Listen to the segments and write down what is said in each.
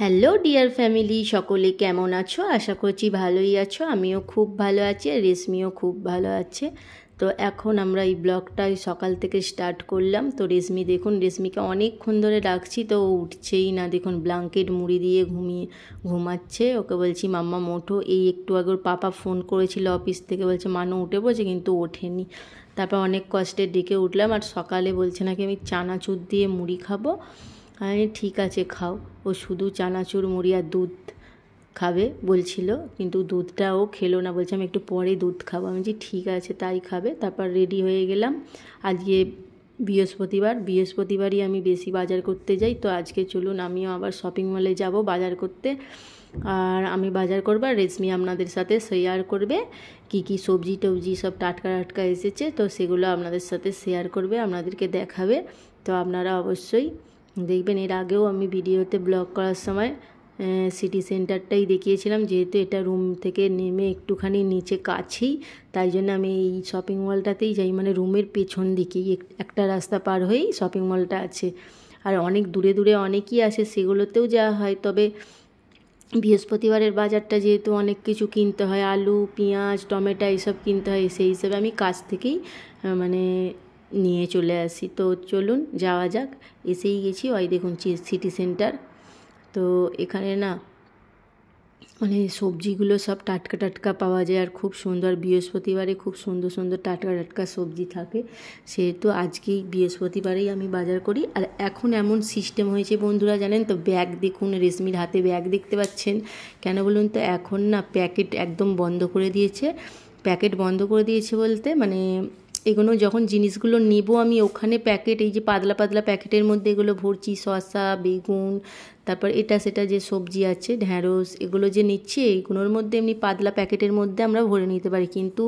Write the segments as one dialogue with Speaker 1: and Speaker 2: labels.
Speaker 1: hello dear family সকলে কেমন আছো আশা করছি ভালোই আছো আমিও খুব ভালো আছি আর রেশমিও খুব ভালো আছে তো এখন আমরা এই ব্লগটা সকাল থেকে স্টার্ট করলাম তো রেশমি দেখুন রেশমিকে অনেকক্ষণ ধরে ডাকছি তো ও উঠছেই না দেখুন ব্লাঙ্কেট মুড়ি দিয়ে ঘুমিয়ে ঘুমাচ্ছে ওকে বলছি মাম্মা মোটো এই একটু আগে ওর পাপা ফোন করেছিল অফিস থেকে বলছে মানো উঠে বলছে কিন্তু ওঠেনি তারপর অনেক কষ্টে ডেকে উঠলাম আর সকালে বলছে নাকি আমি চানাচুর দিয়ে মুড়ি খাবো হ্যাঁ ঠিক আছে খাও ও শুধু চানাচুর মুড়ি আর দুধ খাবে বলছিল কিন্তু দুধটা ও খেলো না বলছে আমি একটু পরে দুধ খাবো আমি যে ঠিক আছে তাই খাবে তারপর রেডি হয়ে গেলাম আজকে বৃহস্পতিবার বৃহস্পতিবারই আমি বেশি বাজার করতে যাই তো আজকে চলুন আমিও আবার শপিং মলে যাব বাজার করতে আর আমি বাজার করবো আর রেশমি আপনাদের সাথে শেয়ার করবে কি কি সবজি টবজি সব টাটকা টাটকা এসেছে তো সেগুলো আপনাদের সাথে শেয়ার করবে আপনাদেরকে দেখাবে তো আপনারা অবশ্যই দেখবেন এর আগেও আমি ভিডিওতে ব্লগ করার সময় সিটি সেন্টারটাই দেখিয়েছিলাম যেহেতু এটা রুম থেকে নেমে একটুখানি নিচে কাছেই তাই জন্য আমি এই শপিং মলটাতেই যাই মানে রুমের পেছন দিকেই একটা রাস্তা পার হয়েই শপিং মলটা আছে আর অনেক দূরে দূরে অনেকই আছে সেগুলোতেও যাওয়া হয় তবে বৃহস্পতিবারের বাজারটা যেহেতু অনেক কিছু কিনতে হয় আলু পেঁয়াজ টমেটো এইসব কিনতে হয় সেই হিসেবে আমি কাছ থেকেই মানে নিয়ে চলে আসি তো চলুন যাওয়া যাক এসেই গেছি ওই দেখুন সিটি সেন্টার তো এখানে না মানে সবজিগুলো সব টাটকা টাটকা পাওয়া যায় আর খুব সুন্দর বৃহস্পতিবারে খুব সুন্দর সুন্দর টাটকা টাটকা সবজি থাকে সেহেতু আজকেই বৃহস্পতিবারেই আমি বাজার করি আর এখন এমন সিস্টেম হয়েছে বন্ধুরা জানেন তো ব্যাগ দেখুন রেশমির হাতে ব্যাগ দেখতে পাচ্ছেন কেন বলুন তো এখন না প্যাকেট একদম বন্ধ করে দিয়েছে প্যাকেট বন্ধ করে দিয়েছে বলতে মানে এগুলো যখন জিনিসগুলো নেব আমি ওখানে প্যাকেট এই যে পাতলা পাতলা প্যাকেটের মধ্যে এগুলো ভরছি শসা বেগুন তারপর এটা সেটা যে সবজি আছে ঢ্যাঁড়স এগুলো যে নিচ্ছি এগুলোর মধ্যে এমনি পাতলা প্যাকেটের মধ্যে আমরা ভরে নিতে পারি কিন্তু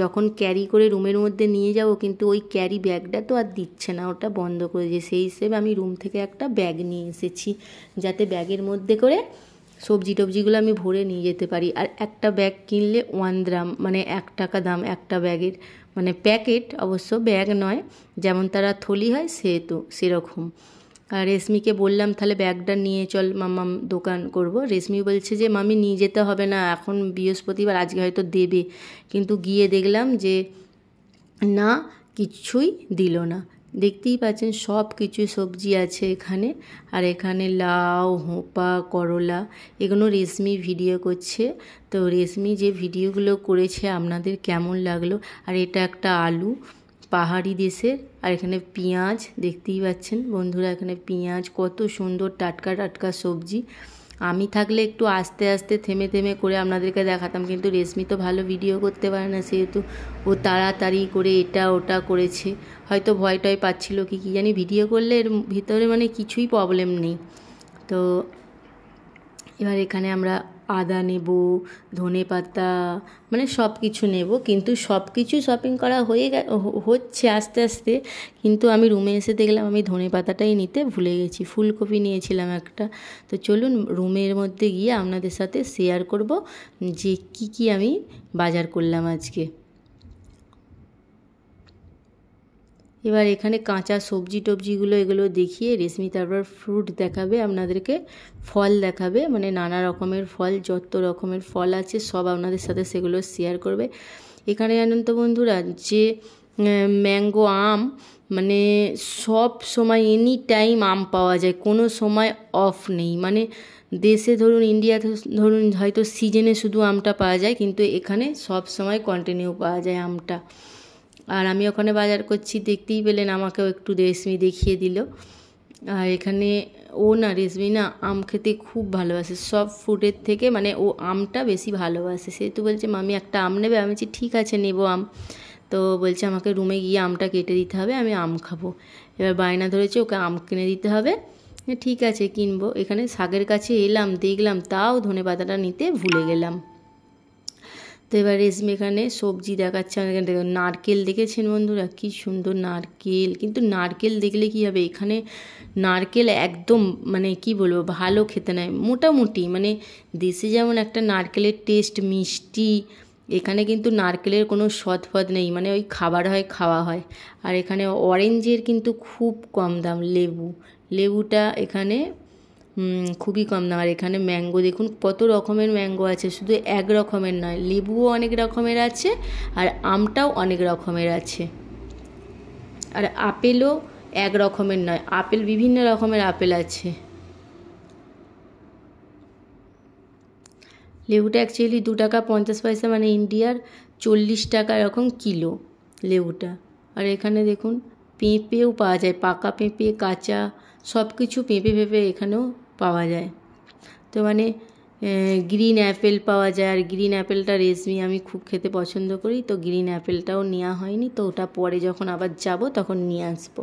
Speaker 1: যখন ক্যারি করে রুমের মধ্যে নিয়ে যাব কিন্তু ওই ক্যারি ব্যাগটা তো আর দিচ্ছে না ওটা বন্ধ করে দিয়ে সেই হিসেবে আমি রুম থেকে একটা ব্যাগ নিয়ে এসেছি যাতে ব্যাগের মধ্যে করে সবজি টবজিগুলো আমি ভরে নিয়ে যেতে পারি আর একটা ব্যাগ কিনলে ওয়ান দ্রাম মানে এক টাকা দাম একটা ব্যাগের মানে প্যাকেট অবশ্য ব্যাগ নয় যেমন তারা থলি হয় সে তো সেরকম আর রেশমিকে বললাম তাহলে ব্যাগটা নিয়ে চল মামাম দোকান করব রেশমি বলছে যে মামি নিয়ে যেতে হবে না এখন বৃহস্পতিবার আজকে হয়তো দেবে কিন্তু গিয়ে দেখলাম যে না কিচ্ছুই দিল না দেখতেই পাচ্ছেন সব কিছু সবজি আছে এখানে আর এখানে লাউ হোঁপা করলা এগুলো রেশমি ভিডিও করছে তো রেশমি যে ভিডিওগুলো করেছে আপনাদের কেমন লাগলো আর এটা একটা আলু পাহাড়ি দেশের আর এখানে পেঁয়াজ দেখতেই পাচ্ছেন বন্ধুরা এখানে পেঁয়াজ কত সুন্দর টাটকা টাটকা সবজি আমি থাকলে একটু আস্তে আস্তে থেমে থেমে করে আপনাদেরকে দেখাতাম কিন্তু রেশমি তো ভালো ভিডিও করতে পারে না সেহেতু ও তাড়াতাড়ি করে এটা ওটা করেছে হয়তো ভয় টয় পাচ্ছিলো কি কী জানি ভিডিও করলে এর ভিতরে মানে কিছুই প্রবলেম নেই তো এবার এখানে আমরা আদা নেব ধনে পাতা মানে সব কিছু নেব কিন্তু সব কিছু শপিং করা হয়ে হচ্ছে আস্তে আস্তে কিন্তু আমি রুমে এসে দেখলাম আমি ধনে পাতাটাই নিতে ভুলে গেছি ফুলকপি নিয়েছিলাম একটা তো চলুন রুমের মধ্যে গিয়ে আপনাদের সাথে শেয়ার করব যে কি কি আমি বাজার করলাম আজকে এবার এখানে কাঁচা সবজি টবজিগুলো এগুলো দেখিয়ে রেশমি তারপর ফ্রুট দেখাবে আপনাদেরকে ফল দেখাবে মানে নানা রকমের ফল যত রকমের ফল আছে সব আপনাদের সাথে সেগুলো শেয়ার করবে এখানে জানেন তো বন্ধুরা যে ম্যাঙ্গো আম মানে সব সময় এনি টাইম আম পাওয়া যায় কোনো সময় অফ নেই মানে দেশে ধরুন ইন্ডিয়াতে ধরুন হয়তো সিজনে শুধু আমটা পাওয়া যায় কিন্তু এখানে সব সময় কন্টিনিউ পাওয়া যায় আমটা আর আমি ওখানে বাজার করছি দেখতেই পেলেন আমাকেও একটু রেশমি দেখিয়ে দিল আর এখানে ও না রেশমি না আম খেতে খুব ভালোবাসে সব ফুডের থেকে মানে ও আমটা বেশি ভালোবাসে সেহেতু বলছে মামি একটা আম নেবে আমি বলছি ঠিক আছে নেবো আম তো বলছে আমাকে রুমে গিয়ে আমটা কেটে দিতে হবে আমি আম খাবো এবার বায়না ধরেছে ওকে আম কিনে দিতে হবে ঠিক আছে কিনবো এখানে শাকের কাছে এলাম দেখলাম তাও ধনে পাতাটা নিতে ভুলে গেলাম তো এবার রেশমি এখানে সবজি দেখাচ্ছে আমার এখানে নারকেল দেখেছেন বন্ধুরা কী সুন্দর নারকেল কিন্তু নারকেল দেখলে কী হবে এখানে নারকেল একদম মানে কি বলবো ভালো খেতে নেয় মোটামুটি মানে দেশে যেমন একটা নারকেলের টেস্ট মিষ্টি এখানে কিন্তু নারকেলের কোনো সৎফদ নেই মানে ওই খাবার হয় খাওয়া হয় আর এখানে অরেঞ্জের কিন্তু খুব কম দাম লেবু লেবুটা এখানে খুবই কম না আর এখানে ম্যাঙ্গো দেখুন কত রকমের ম্যাঙ্গো আছে শুধু এক রকমের নয় লেবুও অনেক রকমের আছে আর আমটাও অনেক রকমের আছে আর আপেলও এক রকমের নয় আপেল বিভিন্ন রকমের আপেল আছে লেবুটা অ্যাকচুয়ালি দু টাকা পঞ্চাশ পয়সা মানে ইন্ডিয়ার চল্লিশ টাকা এরকম কিলো লেবুটা আর এখানে দেখুন পেঁপেও পাওয়া যায় পাকা পেঁপে কাঁচা সব কিছু পেঁপে পেঁপে এখানেও পাওয়া যায় তো মানে গ্রিন অ্যাপেল পাওয়া যায় আর গ্রিন অ্যাপেলটা রেশমি আমি খুব খেতে পছন্দ করি তো গ্রিন অ্যাপেলটাও নেওয়া হয়নি তো ওটা পরে যখন আবার যাব তখন নিয়ে আসবো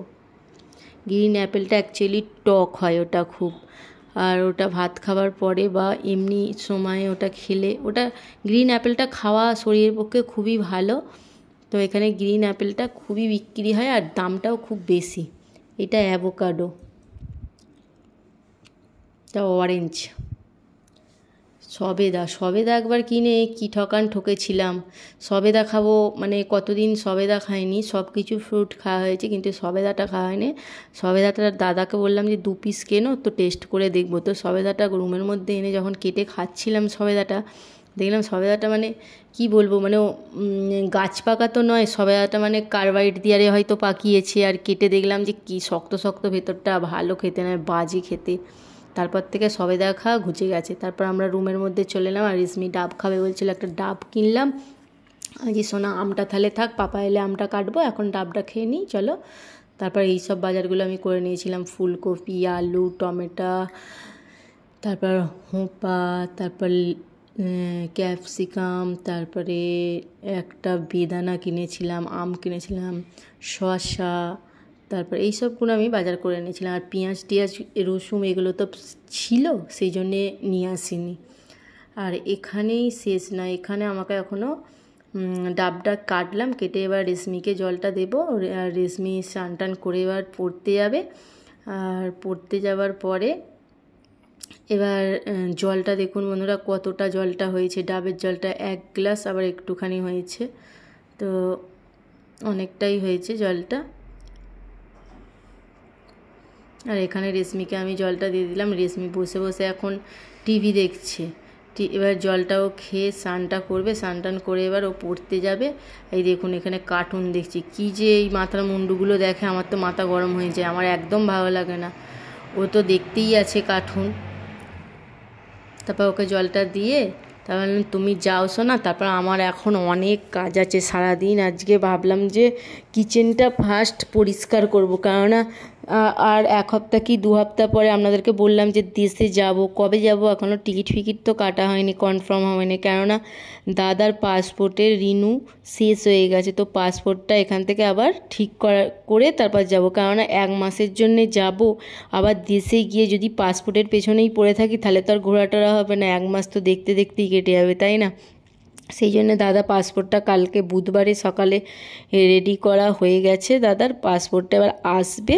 Speaker 1: গ্রিন অ্যাপেলটা অ্যাকচুয়ালি টক হয় ওটা খুব আর ওটা ভাত খাবার পরে বা এমনি সময়ে ওটা খেলে ওটা গ্রিন অ্যাপেলটা খাওয়া শরীরের পক্ষে খুবই ভালো তো এখানে গ্রিন অ্যাপেলটা খুবই বিক্রি হয় আর দামটাও খুব বেশি এটা অ্যাভোকাডো এটা অরেঞ্জ সবেদা সবেদা একবার কিনে কি ঠকান ঠকেছিলাম সবেদা খাবো মানে কতদিন সবেদা খাইনি সব কিছু ফ্রুট খাওয়া হয়েছে কিন্তু সবেদাটা খাওয়া হয়নি সবেদাটা দাদাকে বললাম যে দু পিস কেনো তো টেস্ট করে দেখবো তো সবেদাটা রুমের মধ্যে এনে যখন কেটে খাচ্ছিলাম সবেদাটা দেখলাম সবেদাটা মানে কি বলবো মানে গাছ পাকা তো নয় সবেদাটা মানে কার্বাইড দিয়ারে হয়তো পাকিয়েছে আর কেটে দেখলাম যে কি শক্ত শক্ত ভেতরটা ভালো খেতে নয় বাজে খেতে তারপর থেকে সবে দেখা ঘুচে গেছে তারপর আমরা রুমের মধ্যে চলে এলাম আর রিসমি ডাব খাবে বলছিল একটা ডাব কিনলাম আজি সোনা আমটা তাহলে থাক পাপা এলে আমটা কাটবো এখন ডাবটা খেয়ে নিই চলো তারপর এই সব বাজারগুলো আমি করে নিয়েছিলাম ফুলকপি আলু টমেটো তারপর হোঁপা তারপর ক্যাপসিকাম তারপরে একটা বেদানা কিনেছিলাম আম কিনেছিলাম শসা তারপর এই সবগুলো আমি বাজার করে এনেছিলাম আর পেঁয়াজ টিয়াজ রসুন এগুলো তো ছিল সেই জন্যে নিয়ে আসিনি আর এখানেই শেষ না এখানে আমাকে এখনও ডাবটা কাটলাম কেটে এবার রেশমিকে জলটা দেবো আর রেশমি স্নান টান করে এবার পড়তে যাবে আর পড়তে যাওয়ার পরে এবার জলটা দেখুন বন্ধুরা কতটা জলটা হয়েছে ডাবের জলটা এক গ্লাস আবার একটুখানি হয়েছে তো অনেকটাই হয়েছে জলটা আর এখানে রেশমিকে আমি জলটা দিয়ে দিলাম রেশমি বসে বসে এখন টিভি দেখছে টি এবার জলটাও খেয়ে স্নানটা করবে স্নান টান করে এবার ও পড়তে যাবে এই দেখুন এখানে কার্টুন দেখছি কি যে এই মাথার মুন্ডুগুলো দেখে আমার তো মাথা গরম হয়ে যায় আমার একদম ভালো লাগে না ও তো দেখতেই আছে কার্টুন তারপর ওকে জলটা দিয়ে তারপর তুমি যাও না তারপর আমার এখন অনেক কাজ আছে সারাদিন আজকে ভাবলাম যে কিচেনটা ফার্স্ট পরিষ্কার করব কেননা আর এক হপ্তাহ কি দু হপ্তাহ পরে আপনাদেরকে বললাম যে দেশে যাব কবে যাব এখনও টিকিট ফিকিট তো কাটা হয়নি কনফার্ম হয়নি কেননা দাদার পাসপোর্টের রিনু শেষ হয়ে গেছে তো পাসপোর্টটা এখান থেকে আবার ঠিক করা করে তারপর যাব কেননা এক মাসের জন্যে যাব আবার দেশে গিয়ে যদি পাসপোর্টের পেছনেই পড়ে থাকি তাহলে তো আর ঘোরাটোরা হবে না এক মাস তো দেখতে দেখতেই কেটে যাবে তাই না সেই জন্য দাদা পাসপোর্টটা কালকে বুধবারে সকালে রেডি করা হয়ে গেছে দাদার পাসপোর্টটা এবার আসবে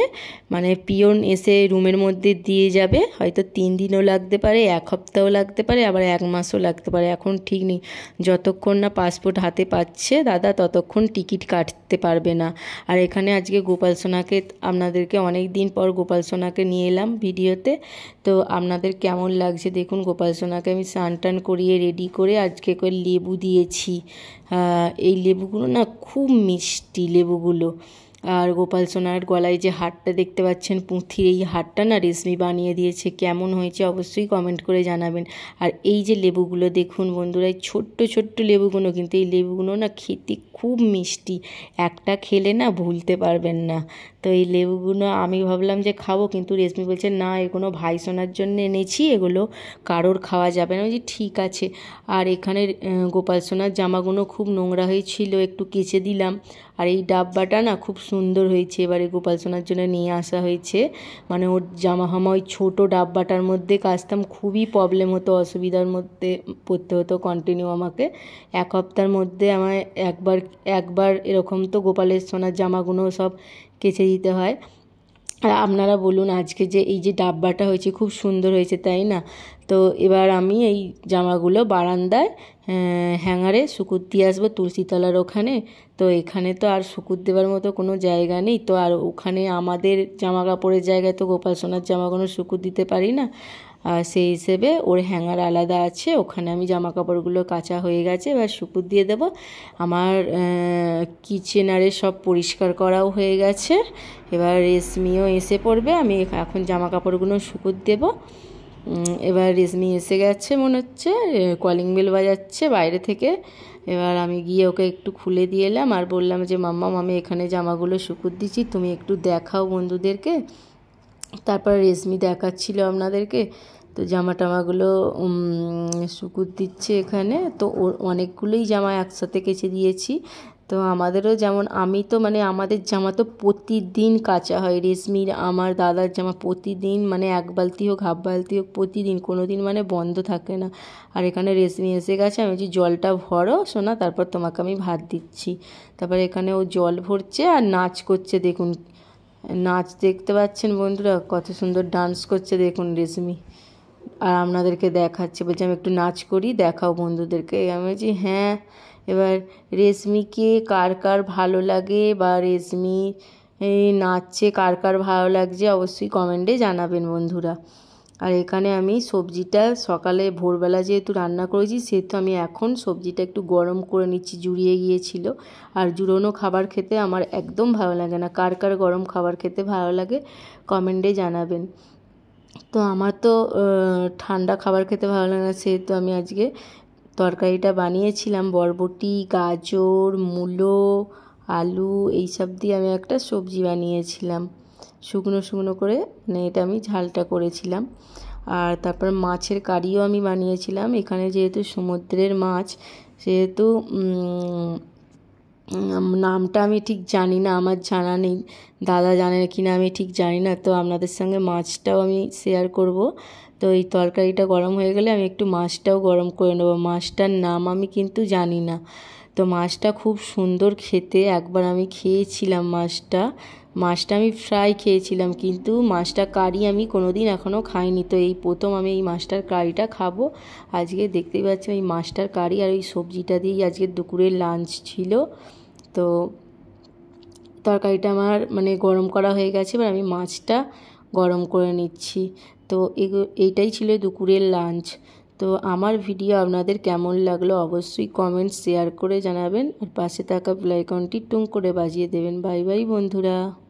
Speaker 1: মানে পিয়ন এসে রুমের মধ্যে দিয়ে যাবে হয়তো তিন দিনও লাগতে পারে এক হপ্তাহও লাগতে পারে আবার এক মাসও লাগতে পারে এখন ঠিক নেই যতক্ষণ না পাসপোর্ট হাতে পাচ্ছে দাদা ততক্ষণ টিকিট কাটতে পারবে না আর এখানে আজকে গোপাল সোনাকে আপনাদেরকে অনেক দিন পর গোপাল সোনাকে নিয়ে এলাম ভিডিওতে তো আপনাদের কেমন লাগছে দেখুন গোপাল সোনাকে আমি স্নান টান করিয়ে রেডি করে আজকে করে লেবু লেবু দিয়েছি এই লেবুগুলো না খুব মিষ্টি লেবুগুলো আর গোপাল সোনার গলায় যে হারটা দেখতে পাচ্ছেন পুঁথির এই হারটা না রেশমি বানিয়ে দিয়েছে কেমন হয়েছে অবশ্যই কমেন্ট করে জানাবেন আর এই যে লেবুগুলো দেখুন বন্ধুরা এই ছোট্ট ছোট্ট লেবুগুলো কিন্তু এই লেবুগুলো না খেতে খুব মিষ্টি একটা খেলে না ভুলতে পারবেন না তো এই লেবুগুলো আমি ভাবলাম যে খাবো কিন্তু রেশমি বলছে না এগুলো ভাই সোনার জন্য এনেছি এগুলো কারোর খাওয়া যাবে না যে ঠিক আছে আর এখানে গোপাল সোনার জামাগুলো খুব নোংরা হয়েছিল একটু কেচে দিলাম আর এই ডাব্বাটা না খুব সুন্দর হয়েছে এবারে গোপাল সোনার জন্য নিয়ে আসা হয়েছে মানে ওর জামা হামা ওই ছোটো ডাব্বাটার মধ্যে কাচতাম খুবই প্রবলেম হতো অসুবিধার মধ্যে পড়তে হতো কন্টিনিউ আমাকে এক হপ্তার মধ্যে আমায় একবার একবার এরকম তো গোপালের সোনার জামাগুলো সব কেচে দিতে হয় আর আপনারা বলুন আজকে যে এই যে ডাব্বাটা হয়েছে খুব সুন্দর হয়েছে তাই না তো এবার আমি এই জামাগুলো বারান্দায় হ্যাঙ্গারে শুকুর দিয়ে আসবো তুলসীতলার ওখানে তো এখানে তো আর শুকুর দেওয়ার মতো কোনো জায়গা নেই তো আর ওখানে আমাদের জামা কাপড়ের জায়গায় তো গোপাল সোনার জামা কোনো শুকুর দিতে পারি না আর সেই হিসেবে ওর হ্যাঙ্গার আলাদা আছে ওখানে আমি জামা কাপড়গুলো কাঁচা হয়ে গেছে এবার শুকুর দিয়ে দেব আমার কিচেনারে সব পরিষ্কার করাও হয়ে গেছে এবার রেশমিও এসে পড়বে আমি এখন জামা কাপড়গুলো শুকুর দেব এবার রেশমি এসে গেছে মনে হচ্ছে কলিং বেল বাজাচ্ছে বাইরে থেকে এবার আমি গিয়ে ওকে একটু খুলে দিয়ে এলাম আর বললাম যে মাম্মা আমি এখানে জামাগুলো শুকুর দিচ্ছি তুমি একটু দেখাও বন্ধুদেরকে তারপর রেশমি দেখাচ্ছিল আপনাদেরকে তো জামা টামাগুলো শুকুর দিচ্ছে এখানে তো অনেকগুলোই জামা একসাথে কেচে দিয়েছি তো আমাদেরও যেমন আমি তো মানে আমাদের জামা তো প্রতিদিন কাচা হয় রেশমির আমার দাদার জামা প্রতিদিন মানে এক বালতি হোক হাফ বালতি হোক প্রতিদিন কোনো দিন মানে বন্ধ থাকে না আর এখানে রেশমি এসে গেছে আমি বলছি জলটা ভরো শোনা তারপর তোমাকে আমি ভাত দিচ্ছি তারপর এখানে ও জল ভরছে আর নাচ করছে দেখুন নাচ দেখতে পাচ্ছেন বন্ধুরা কত সুন্দর ডান্স করছে দেখুন রেশমি আর আপনাদেরকে দেখাচ্ছে বলছে আমি একটু নাচ করি দেখাও বন্ধুদেরকে আমি বলছি হ্যাঁ এবার রেশমিকে কার কার ভালো লাগে বা রেশমি নাচছে কার কার ভালো লাগছে অবশ্যই কমেন্টে জানাবেন বন্ধুরা আর এখানে আমি সবজিটা সকালে ভোরবেলা যেহেতু রান্না করেছি সেহেতু আমি এখন সবজিটা একটু গরম করে নিচ্ছি জুড়িয়ে গিয়েছিল আর জুড়োনো খাবার খেতে আমার একদম ভালো লাগে না কার কার গরম খাবার খেতে ভালো লাগে কমেন্টে জানাবেন তো আমার তো ঠান্ডা খাবার খেতে ভালো লাগে না সেহেতু আমি আজকে তরকারিটা বানিয়েছিলাম বরবটি গাজর মূলো আলু এইসব দিয়ে আমি একটা সবজি বানিয়েছিলাম শুকনো শুকনো করে মানে এটা আমি ঝালটা করেছিলাম আর তারপর মাছের কারিও আমি বানিয়েছিলাম এখানে যেহেতু সমুদ্রের মাছ সেহেতু নামটা আমি ঠিক জানি না আমার জানা নেই দাদা জানে কি না আমি ঠিক জানি না তো আপনাদের সঙ্গে মাছটাও আমি শেয়ার করব তো এই তরকারিটা গরম হয়ে গেলে আমি একটু মাছটাও গরম করে নেব মাছটার নাম আমি কিন্তু জানি না তো মাছটা খুব সুন্দর খেতে একবার আমি খেয়েছিলাম মাছটা মাছটা আমি ফ্রাই খেয়েছিলাম কিন্তু মাছটা কারি আমি কোনো দিন এখনও খাইনি তো এই প্রথম আমি এই মাছটার কারিটা খাবো আজকে দেখতেই পাচ্ছি এই মাছটার কারি আর ওই সবজিটা দিয়েই আজকে দুপুরের লাঞ্চ ছিল তো তরকারিটা আমার মানে গরম করা হয়ে গেছে এবার আমি মাছটা গরম করে নিচ্ছি তো এইটাই ছিল দুপুরের লাঞ্চ তো আমার ভিডিও আপনাদের কেমন লাগলো অবশ্যই কমেন্ট শেয়ার করে জানাবেন আর পাশে থাকা ব্লাইকনটি টুং করে বাজিয়ে দেবেন বাই বাই বন্ধুরা